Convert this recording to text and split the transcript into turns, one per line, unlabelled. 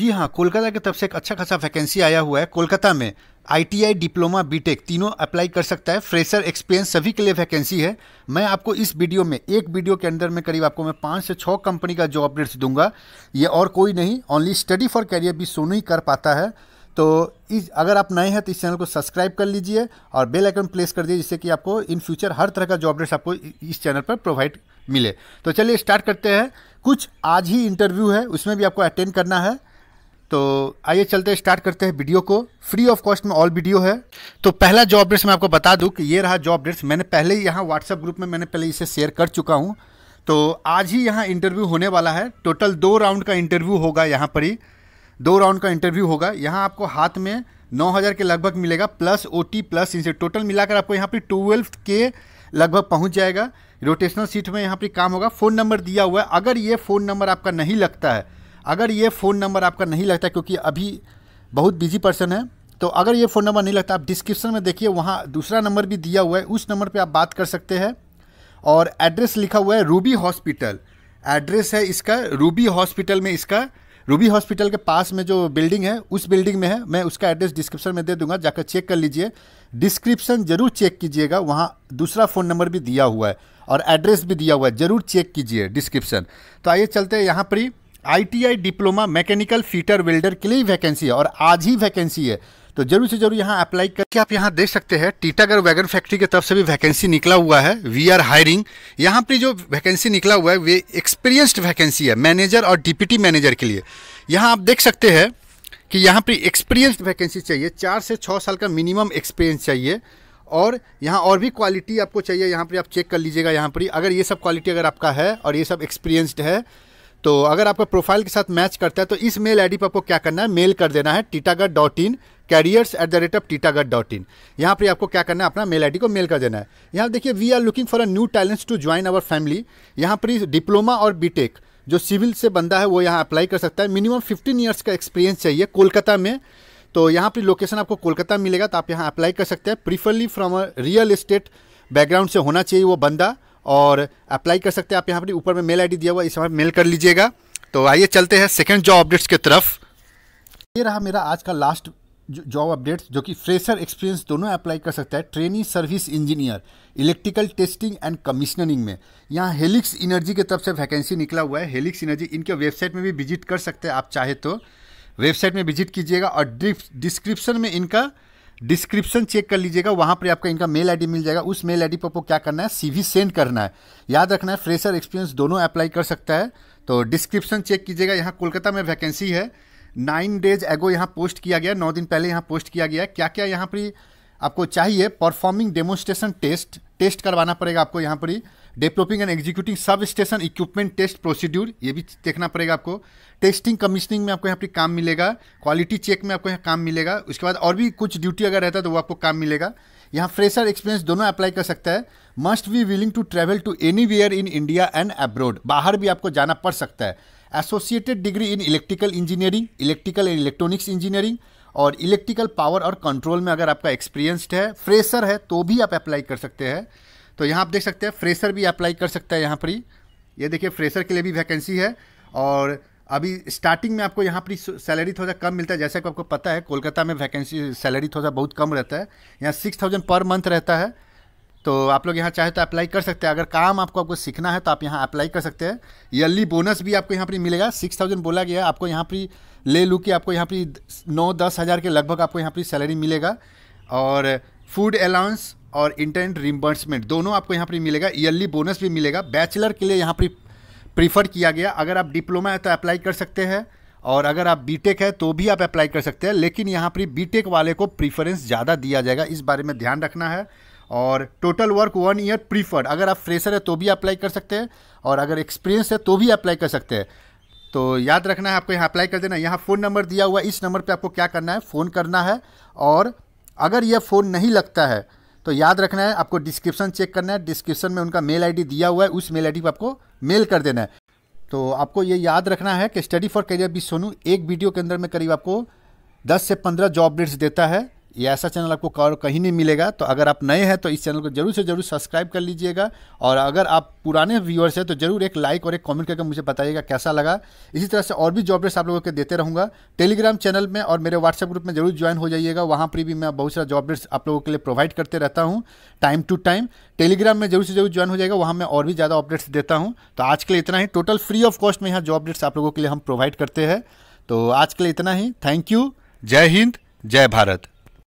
जी हाँ कोलकाता की तरफ से एक अच्छा खासा वैकेंसी आया हुआ है कोलकाता में आईटीआई डिप्लोमा बीटेक तीनों अप्लाई कर सकता है फ्रेशर एक्सपीरियंस सभी के लिए वैकेंसी है मैं आपको इस वीडियो में एक वीडियो के अंदर में करीब आपको मैं पाँच से छः कंपनी का जॉब अपडेट्स दूंगा ये और कोई नहीं ओनली स्टडी फॉर कैरियर भी सोनू ही कर पाता है तो इस अगर आप नए हैं तो इस चैनल को सब्सक्राइब कर लीजिए और बेल आइकन प्लेस कर दीजिए जिससे कि आपको इन फ्यूचर हर तरह का जॉब अपडेट्स आपको इस चैनल पर प्रोवाइड मिले तो चलिए स्टार्ट करते हैं कुछ आज ही इंटरव्यू है उसमें भी आपको अटेंड करना है तो आइए चलते स्टार्ट करते हैं वीडियो को फ्री ऑफ कॉस्ट में ऑल वीडियो है तो पहला जॉब अपडेट्स मैं आपको बता दूं कि ये रहा जॉब अपडेट्स मैंने पहले ही यहाँ व्हाट्सएप ग्रुप में मैंने पहले इसे शेयर कर चुका हूँ तो आज ही यहाँ इंटरव्यू होने वाला है टोटल दो राउंड का इंटरव्यू होगा यहाँ पर ही दो राउंड का इंटरव्यू होगा यहाँ आपको हाथ में नौ हज़ार के लगभग मिलेगा प्लस ओ टी प्लस इनसे टोटल मिलाकर आपको यहाँ पर ट्वेल्व के लगभग पहुँच जाएगा रोटेशनल सीट में यहाँ पर काम होगा फ़ोन नंबर दिया हुआ है अगर ये फ़ोन नंबर आपका नहीं लगता है अगर ये फ़ोन नंबर आपका नहीं लगता क्योंकि अभी बहुत बिजी पर्सन है तो अगर ये फ़ोन नंबर नहीं लगता आप डिस्क्रिप्शन में देखिए वहाँ दूसरा नंबर भी दिया हुआ है उस नंबर पर आप बात कर सकते हैं और एड्रेस लिखा हुआ है रूबी हॉस्पिटल एड्रेस है इसका रूबी हॉस्पिटल में इसका रूबी हॉस्पिटल के पास में जो बिल्डिंग है उस बिल्डिंग में है मैं उसका एड्रेस डिस्क्रिप्शन में दे दूंगा जाकर चेक कर लीजिए डिस्क्रिप्शन ज़रूर चेक कीजिएगा वहाँ दूसरा फ़ोन नंबर भी दिया हुआ है और एड्रेस भी दिया हुआ है ज़रूर चेक कीजिए डिस्क्रिप्शन तो आइए चलते हैं यहाँ पर ही ITI diploma mechanical fitter welder के लिए ही वैकेंसी है और आज ही वैकेंसी है तो जरूर से जरूर यहाँ अप्लाई करके आप यहाँ देख सकते हैं टीटागढ़ वैगन फैक्ट्री की तरफ से भी वैकेंसी निकला हुआ है वी आर हायरिंग यहाँ पर जो वैकेंसी निकला हुआ है वे एक्सपीरियंस्ड वैकेंसी है मैनेजर और डिप्यूटी मैनेजर के लिए यहाँ आप देख सकते हैं कि यहाँ पर एक्सपीरियंस्ड वैकेंसी चाहिए चार से छः साल का मिनिमम एक्सपीरियंस चाहिए और यहाँ और भी क्वालिटी आपको चाहिए यहाँ पर आप चेक कर लीजिएगा यहाँ पर अगर ये सब क्वालिटी अगर आपका है और ये सब एक्सपीरियंस्ड है तो अगर आपका प्रोफाइल के साथ मैच करता है तो इस मेल आईडी पर आपको क्या करना है मेल कर देना है Titagarh dot in careers at the rate of Titagarh dot in यहाँ पर आपको क्या करना है अपना मेल आईडी को मेल कर देना है यहाँ देखिए we are looking for a new talents to join our family यहाँ पर डिप्लोमा और बीटेक जो सिविल से बंदा है वो यहाँ अप्लाई कर सकता है मिनिमम फिफ्टीन ईयर्स का एक्सपीरियंस चाहिए कोलकाता में तो यहाँ पर लोकेशन आपको कोलकाता मिलेगा तो आप यहाँ अप्लाई कर सकते हैं preferably from a real estate background से होना चाहिए वो बंदा और अप्लाई कर सकते हैं आप यहाँ पर ऊपर में मेल आईडी दिया हुआ इस समय मेल कर लीजिएगा तो आइए चलते हैं सेकेंड जॉब अपडेट्स की तरफ ये रहा मेरा आज का लास्ट जॉब अपडेट्स जो कि फ्रेशर एक्सपीरियंस दोनों अप्लाई कर सकता है training service engineer electrical testing and commissioning में यहाँ हेलिक्स इनर्जी की तरफ से वैकेंसी निकला हुआ है हेलिक्स इनर्जी इनके वेबसाइट में भी विजिट कर सकते हैं आप चाहे तो वेबसाइट में विजिट कीजिएगा और डिस्क्रिप्शन में इनका डिस्क्रिप्शन चेक कर लीजिएगा वहाँ पर आपका इनका मेल आईडी मिल जाएगा उस मेल आईडी पर आपको क्या करना है सीवी सेंड करना है याद रखना है फ्रेशर एक्सपीरियंस दोनों अप्लाई कर सकता है तो डिस्क्रिप्शन चेक कीजिएगा यहाँ कोलकाता में वैकेंसी है नाइन डेज एगो यहाँ पोस्ट किया गया नौ दिन पहले यहाँ पोस्ट किया गया क्या क्या यहाँ पर आपको चाहिए परफॉर्मिंग डेमोस्ट्रेशन टेस्ट टेस्ट करवाना पड़ेगा आपको यहाँ पर ही developing and executing substation equipment test procedure ये भी देखना पड़ेगा आपको टेस्टिंग कमिश्निंग में आपको यहाँ पर काम मिलेगा क्वालिटी चेक में आपको यहाँ काम मिलेगा उसके बाद और भी कुछ ड्यूटी अगर रहता है तो वो आपको काम मिलेगा यहाँ फ्रेशर एक्सपीरियंस दोनों अप्लाई कर सकता है must be willing to travel to anywhere in India and abroad बाहर भी आपको जाना पड़ सकता है associated degree in electrical engineering electrical and electronics engineering और इलेक्ट्रिकल पावर और कंट्रोल में अगर आपका एक्सपीरियंस्ड है फ्रेशर है तो भी आप अप्लाई कर सकते हैं तो यहाँ आप देख सकते हैं फ्रेशर भी अप्लाई कर सकता है यहाँ पर ही ये देखिए फ्रेशर के लिए भी वैकेंसी है और अभी स्टार्टिंग में आपको यहाँ पर सैलरी थोड़ा कम मिलता है जैसा कि आपको पता है कोलकाता में वैकेंसी सैलरी थोड़ा बहुत कम रहता है यहाँ सिक्स थाउजेंड पर मंथ रहता है तो आप लोग यहाँ चाहे तो अप्लाई कर सकते हैं अगर काम आपको आपको सीखना है तो आप यहाँ अप्लाई कर सकते हैं ईयरली बोनस भी आपको यहाँ पर मिलेगा सिक्स थाउजेंड बोला गया आपको यहाँ पर ले लू कि आपको यहाँ पर नौ दस हज़ार के लगभग आपको यहाँ पर सैलरी मिलेगा और फूड अलाउंस और इंटरनेट रिम्बर्समेंट दोनों आपको यहाँ पर मिलेगा ईयरली बोनस भी मिलेगा बैचलर के लिए यहाँ पर प्रीफर किया गया अगर आप डिप्लोमा है तो अप्लाई कर सकते हैं और अगर आप बीटेक है तो भी आप अप्लाई कर सकते हैं लेकिन यहाँ पर बीटेक वाले को प्रीफरेंस ज़्यादा दिया जाएगा इस बारे में ध्यान रखना है और total work one year preferred अगर आप फ्रेशर है तो भी अप्लाई कर सकते हैं और अगर एक्सपीरियंस है तो भी अप्लाई कर सकते हैं तो याद रखना है आपको यहाँ अप्लाई कर देना है यहाँ फ़ोन नंबर दिया हुआ इस नंबर पर आपको क्या करना है फ़ोन करना है और अगर यह फ़ोन नहीं लगता है तो याद रखना है आपको डिस्क्रिप्शन चेक करना है डिस्क्रिप्शन में उनका मेल आईडी दिया हुआ है उस मेल आईडी पर आपको मेल कर देना है तो आपको ये याद रखना है कि study for career B Sonu एक वीडियो के अंदर में करीब आपको 10 से 15 जॉब अपडेट्स देता है ये ऐसा चैनल आपको और कहीं नहीं मिलेगा तो अगर आप नए हैं तो इस चैनल को जरूर से जरूर सब्सक्राइब कर लीजिएगा और अगर आप पुराने व्यूअर्स हैं तो जरूर एक लाइक और एक कमेंट करके मुझे बताइएगा कैसा लगा इसी तरह से और भी जॉब रेट्स आप लोगों के देते रहूँगा टेलीग्राम चैनल में और मेरे व्हाट्सएप ग्रुप में जरूर ज्वाइन हो जाइएगा वहाँ पर भी मैं बहुत सारा जॉब रेट्स आप लोगों के लिए प्रोवाइड करते रहता हूँ टाइम टू टाइम टेलीग्राम में जरूर से जरूर ज्वाइन हो जाएगा वहाँ मैं और भी ज़्यादा अपडेट्स देता हूँ तो आज के लिए इतना ही टोटल फ्री ऑफ कॉस्ट में यहाँ जॉब अपडेट्स आप लोगों के लिए हम प्रोवाइड करते हैं तो आज के लिए इतना ही थैंक यू जय हिंद जय भारत